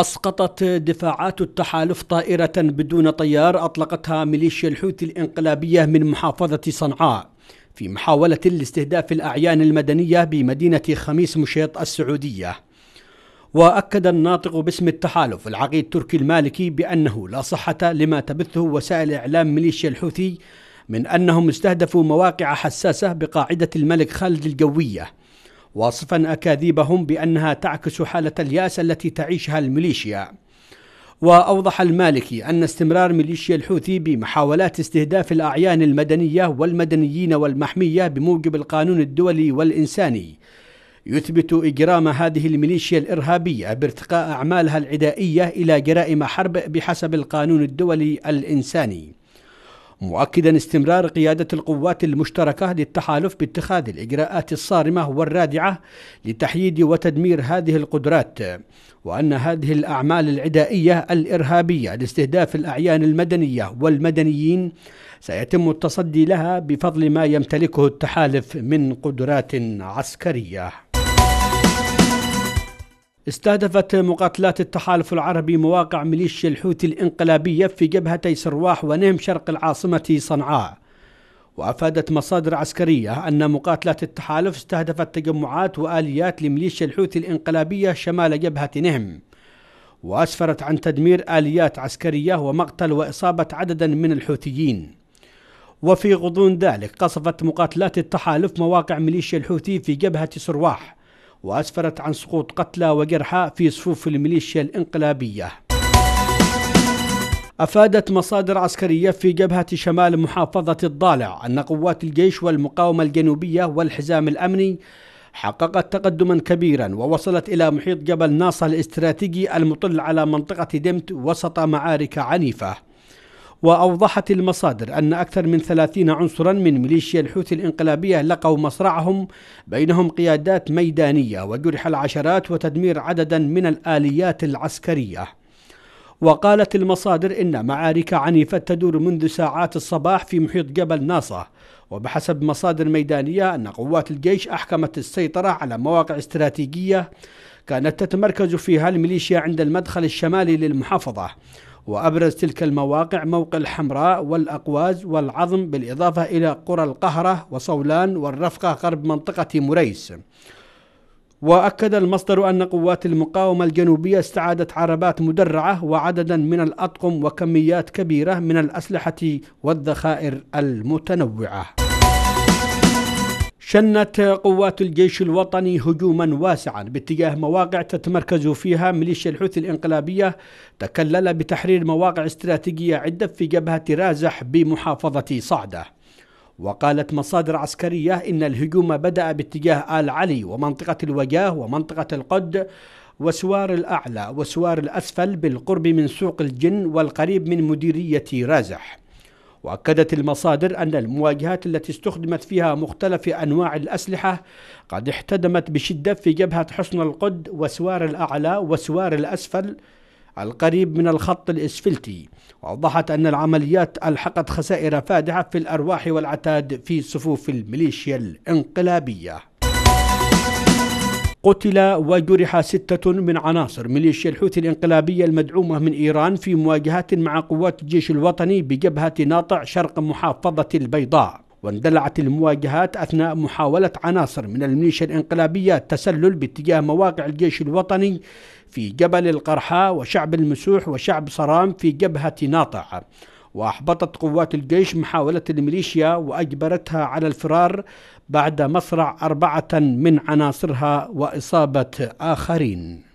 أسقطت دفاعات التحالف طائرة بدون طيار أطلقتها ميليشيا الحوثي الإنقلابية من محافظة صنعاء في محاولة لاستهداف الأعيان المدنية بمدينة خميس مشيط السعودية وأكد الناطق باسم التحالف العقيد تركي المالكي بأنه لا صحة لما تبثه وسائل إعلام ميليشيا الحوثي من أنهم استهدفوا مواقع حساسة بقاعدة الملك خالد الجوية واصفا اكاذيبهم بانها تعكس حاله الياس التي تعيشها الميليشيا واوضح المالكي ان استمرار ميليشيا الحوثي بمحاولات استهداف الاعيان المدنيه والمدنيين والمحميه بموجب القانون الدولي والانساني يثبت اجرام هذه الميليشيا الارهابيه بارتقاء اعمالها العدائيه الى جرائم حرب بحسب القانون الدولي الانساني مؤكدا استمرار قيادة القوات المشتركة للتحالف باتخاذ الإجراءات الصارمة والرادعة لتحييد وتدمير هذه القدرات وأن هذه الأعمال العدائية الإرهابية لاستهداف الأعيان المدنية والمدنيين سيتم التصدي لها بفضل ما يمتلكه التحالف من قدرات عسكريه استهدفت مقاتلات التحالف العربي مواقع ميليشيا الحوثي الانقلابية في جبهتي سرواح ونهم شرق العاصمة صنعاء وأفادت مصادر عسكرية أن مقاتلات التحالف استهدفت تجمعات وآليات لميليشيا الحوثي الانقلابية شمال جبهة نهم وأسفرت عن تدمير آليات عسكرية ومقتل وإصابة عددا من الحوثيين وفي غضون ذلك قصفت مقاتلات التحالف مواقع ميليشيا الحوثي في جبهة سرواح وأسفرت عن سقوط قتلى وجرحى في صفوف الميليشيا الانقلابية أفادت مصادر عسكرية في جبهة شمال محافظة الضالع أن قوات الجيش والمقاومة الجنوبية والحزام الأمني حققت تقدما كبيرا ووصلت إلى محيط جبل ناصر الاستراتيجي المطل على منطقة دمت وسط معارك عنيفة وأوضحت المصادر أن أكثر من ثلاثين عنصرا من ميليشيا الحوثي الإنقلابية لقوا مصرعهم بينهم قيادات ميدانية وجرح العشرات وتدمير عددا من الآليات العسكرية وقالت المصادر إن معارك عنيفة تدور منذ ساعات الصباح في محيط جبل ناصة وبحسب مصادر ميدانية أن قوات الجيش أحكمت السيطرة على مواقع استراتيجية كانت تتمركز فيها الميليشيا عند المدخل الشمالي للمحافظة وأبرز تلك المواقع موقع الحمراء والأقواز والعظم بالإضافة إلى قرى القهرة وصولان والرفقة غرب منطقة مريس وأكد المصدر أن قوات المقاومة الجنوبية استعادت عربات مدرعة وعددا من الأطقم وكميات كبيرة من الأسلحة والذخائر المتنوعة شنت قوات الجيش الوطني هجوما واسعا باتجاه مواقع تتمركز فيها ميليشيا الحوثي الانقلابية تكلل بتحرير مواقع استراتيجية عدة في جبهة رازح بمحافظة صعدة وقالت مصادر عسكرية إن الهجوم بدأ باتجاه آل علي ومنطقة الوجاه ومنطقة القد وسوار الأعلى وسوار الأسفل بالقرب من سوق الجن والقريب من مديرية رازح وأكدت المصادر أن المواجهات التي استخدمت فيها مختلف أنواع الأسلحة قد احتدمت بشدة في جبهة حصن القد وسوار الأعلى وسوار الأسفل القريب من الخط الإسفلتي وأوضحت أن العمليات ألحقت خسائر فادحة في الأرواح والعتاد في صفوف الميليشيا الانقلابية قتل وجرح ستة من عناصر ميليشيا الحوثي الانقلابية المدعومة من إيران في مواجهات مع قوات الجيش الوطني بجبهة ناطع شرق محافظة البيضاء واندلعت المواجهات أثناء محاولة عناصر من الميليشيا الانقلابية التسلل باتجاه مواقع الجيش الوطني في جبل القرحاء وشعب المسوح وشعب صرام في جبهة ناطع وأحبطت قوات الجيش محاولة الميليشيا وأجبرتها على الفرار بعد مصرع أربعة من عناصرها وإصابة آخرين